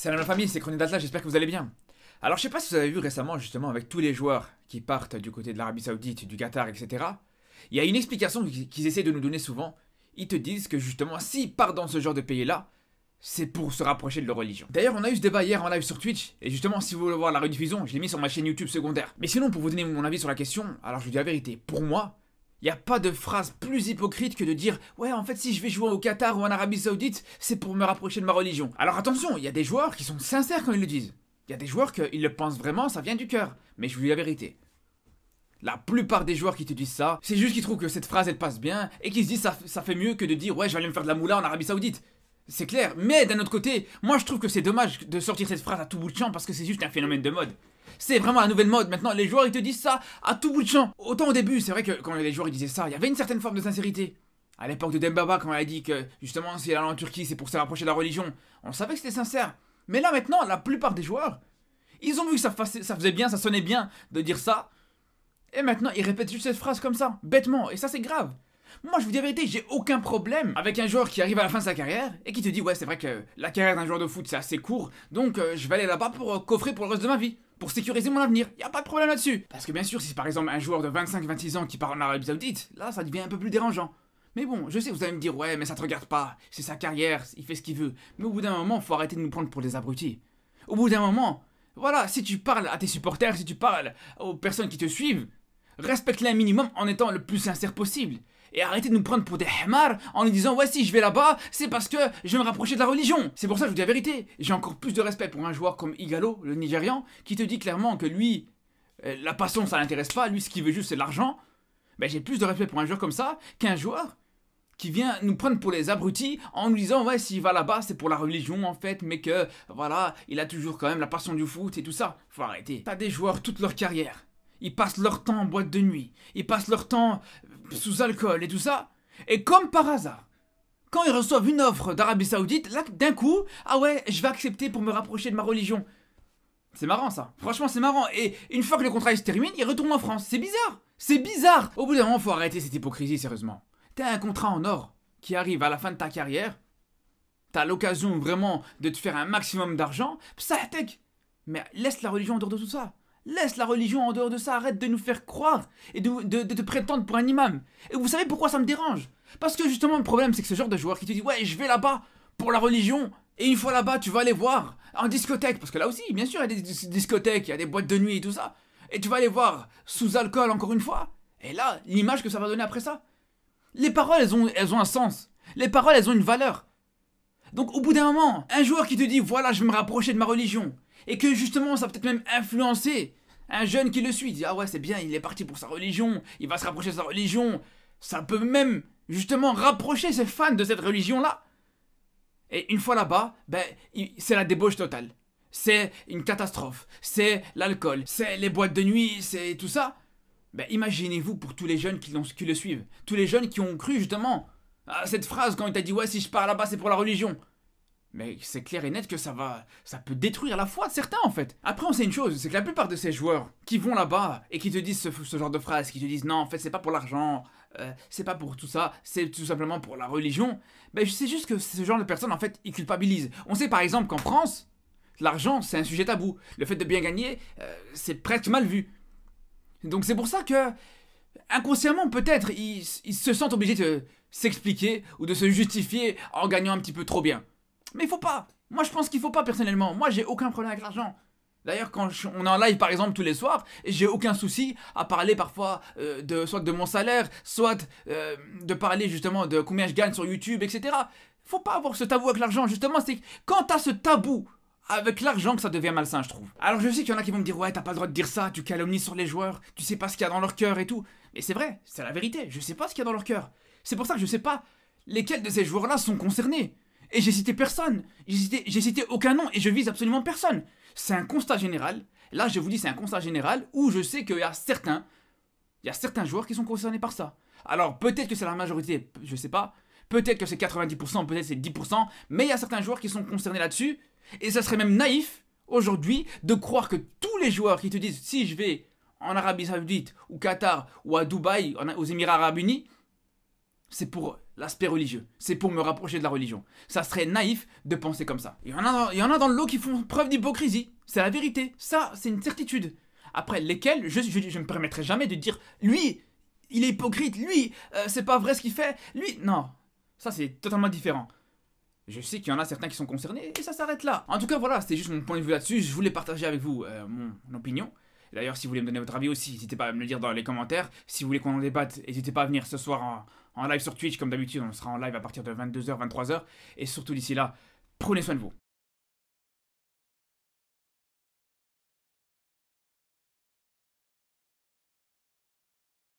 Salut la famille, c'est Chronique d'Atlas, j'espère que vous allez bien. Alors je sais pas si vous avez vu récemment justement avec tous les joueurs qui partent du côté de l'Arabie Saoudite, du Qatar, etc. Il y a une explication qu'ils essaient de nous donner souvent. Ils te disent que justement s'ils partent dans ce genre de pays-là, c'est pour se rapprocher de leur religion. D'ailleurs, on a eu ce débat hier en live sur Twitch, et justement, si vous voulez voir la rediffusion, je l'ai mis sur ma chaîne YouTube secondaire. Mais sinon, pour vous donner mon avis sur la question, alors je vous dis la vérité, pour moi, il n'y a pas de phrase plus hypocrite que de dire Ouais, en fait, si je vais jouer au Qatar ou en Arabie Saoudite, c'est pour me rapprocher de ma religion. Alors attention, il y a des joueurs qui sont sincères quand ils le disent. Il y a des joueurs qu'ils le pensent vraiment, ça vient du cœur. Mais je vous dis la vérité. La plupart des joueurs qui te disent ça, c'est juste qu'ils trouvent que cette phrase elle passe bien et qu'ils se disent ça, ça fait mieux que de dire Ouais, je vais me faire de la moula en Arabie Saoudite. C'est clair, mais d'un autre côté, moi je trouve que c'est dommage de sortir cette phrase à tout bout de champ parce que c'est juste un phénomène de mode. C'est vraiment la nouvelle mode. Maintenant, les joueurs, ils te disent ça à tout bout de champ. Autant au début, c'est vrai que quand les joueurs ils disaient ça, il y avait une certaine forme de sincérité. À l'époque de Dembaba, quand elle a dit que justement, s'il allait en Turquie, c'est pour se rapprocher de la religion, on savait que c'était sincère. Mais là, maintenant, la plupart des joueurs, ils ont vu que ça, ça faisait bien, ça sonnait bien de dire ça. Et maintenant, ils répètent juste cette phrase comme ça, bêtement. Et ça, c'est grave. Moi, je vous dis la vérité, j'ai aucun problème avec un joueur qui arrive à la fin de sa carrière et qui te dit Ouais, c'est vrai que la carrière d'un joueur de foot, c'est assez court, donc euh, je vais aller là-bas pour euh, coffrer pour le reste de ma vie pour sécuriser mon avenir. Y a pas de problème là-dessus. Parce que bien sûr, si c'est par exemple un joueur de 25-26 ans qui part en Arabie Saoudite, là ça devient un peu plus dérangeant. Mais bon, je sais, vous allez me dire, ouais, mais ça te regarde pas, c'est sa carrière, il fait ce qu'il veut. Mais au bout d'un moment, faut arrêter de nous prendre pour des abrutis. Au bout d'un moment, voilà, si tu parles à tes supporters, si tu parles aux personnes qui te suivent, Respecte-les un minimum en étant le plus sincère possible. Et arrêtez de nous prendre pour des hamards en nous disant ouais si je vais là-bas c'est parce que je vais me rapprocher de la religion. C'est pour ça que je vous dis la vérité. J'ai encore plus de respect pour un joueur comme Igalo, le Nigérian, qui te dit clairement que lui, euh, la passion ça l'intéresse pas, lui ce qu'il veut juste c'est l'argent. mais ben, j'ai plus de respect pour un joueur comme ça qu'un joueur qui vient nous prendre pour les abrutis en nous disant ouais s'il va là-bas c'est pour la religion en fait mais que voilà il a toujours quand même la passion du foot et tout ça. Faut arrêter. T'as des joueurs toute leur carrière ils passent leur temps en boîte de nuit, ils passent leur temps sous alcool et tout ça. Et comme par hasard, quand ils reçoivent une offre d'Arabie Saoudite, là, d'un coup, ah ouais, je vais accepter pour me rapprocher de ma religion. C'est marrant ça. Franchement, c'est marrant. Et une fois que le contrat se termine, ils retournent en France. C'est bizarre. C'est bizarre. Au bout d'un moment, faut arrêter cette hypocrisie, sérieusement. T'as un contrat en or qui arrive à la fin de ta carrière. T'as l'occasion vraiment de te faire un maximum d'argent. Ça, Mais laisse la religion en dehors de tout ça. Laisse la religion en dehors de ça, arrête de nous faire croire et de, te prétendre pour un imam. Et vous savez pourquoi ça me dérange Parce que justement le problème c'est que ce genre de joueur qui te dit ouais je vais là-bas pour la religion et une fois là-bas tu vas aller voir en discothèque, parce que là aussi bien sûr il y a des discothèques, il y a des boîtes de nuit et tout ça, et tu vas aller voir sous alcool encore une fois. Et là l'image que ça va donner après ça. Les paroles elles ont, elles ont un sens, les paroles elles ont une valeur. Donc au bout d'un moment, un joueur qui te dit voilà je vais me rapprocher de ma religion, et que justement, ça peut-être même influencer un jeune qui le suit. Il dit, ah ouais, c'est bien, il est parti pour sa religion, il va se rapprocher de sa religion. Ça peut même justement rapprocher ses fans de cette religion-là. Et une fois là-bas, ben, c'est la débauche totale. C'est une catastrophe. C'est l'alcool. C'est les boîtes de nuit. C'est tout ça. Ben, imaginez-vous pour tous les jeunes qui, qui, le suivent. Tous les jeunes qui ont cru justement à cette phrase quand il t'a dit Ouais, si je pars là-bas, c'est pour la religion mais c'est clair et net que ça va, ça peut détruire la foi de certains en fait. Après, on sait une chose, c'est que la plupart de ces joueurs qui vont là-bas et qui te disent ce, genre de phrases, qui te disent non, en fait, c'est pas pour l'argent, euh, c'est pas pour tout ça, c'est tout simplement pour la religion, ben c'est juste que ce genre de personnes en fait, ils culpabilisent. On sait par exemple qu'en France, l'argent c'est un sujet tabou. Le fait de bien gagner, euh, c'est presque mal vu. Donc c'est pour ça que inconsciemment peut-être ils se sentent obligés de s'expliquer ou de se justifier en gagnant un petit peu trop bien. Mais il faut pas. Moi, je pense qu'il faut pas personnellement. Moi, j'ai aucun problème avec l'argent. D'ailleurs, quand on est en live par exemple tous les soirs, j'ai aucun souci à parler parfois euh, de soit de mon salaire, soit euh, de parler justement de combien je gagne sur YouTube, etc. Faut pas avoir ce tabou avec l'argent. Justement, c'est quand t'as ce tabou avec l'argent que ça devient malsain, je trouve. Alors je sais qu'il y en a qui vont me dire ouais, t'as pas le droit de dire ça, tu calomnies sur les joueurs, tu sais pas ce qu'il y a dans leur cœur et tout. Mais c'est vrai, c'est la vérité. Je sais pas ce qu'il y a dans leur cœur. C'est pour ça que je sais pas lesquels de ces joueurs-là sont concernés. Et j'ai cité personne. J'ai cité, aucun nom et je vise absolument personne. C'est un constat général. Là, je vous dis, c'est un constat général où je sais qu'il y a certains, il y a certains joueurs qui sont concernés par ça. Alors, peut-être que c'est la majorité, je sais pas. Peut-être que c'est 90%, peut-être c'est 10%, mais il y a certains joueurs qui sont concernés là-dessus. Et ça serait même naïf, aujourd'hui, de croire que tous les joueurs qui te disent si je vais en Arabie Saoudite ou Qatar ou à Dubaï, aux Émirats Arabes Unis, c'est pour l'aspect religieux. C'est pour me rapprocher de la religion. Ça serait naïf de penser comme ça. Il y en a, il y en a dans le lot qui font preuve d'hypocrisie. C'est la vérité. Ça, c'est une certitude. Après, lesquels, je, je, me permettrai jamais de dire, lui, il est hypocrite, lui, euh, c'est pas vrai ce qu'il fait, lui, non. Ça, c'est totalement différent. Je sais qu'il y en a certains qui sont concernés et ça s'arrête là. En tout cas, voilà, c'était juste mon point de vue là-dessus. Je voulais partager avec vous euh, mon opinion. D'ailleurs, si vous voulez me donner votre avis aussi, n'hésitez pas à me le dire dans les commentaires. Si vous voulez qu'on en débatte, n'hésitez pas à venir ce soir en, en live sur Twitch, comme d'habitude. On sera en live à partir de 22h, 23h. Et surtout d'ici là, prenez soin de vous.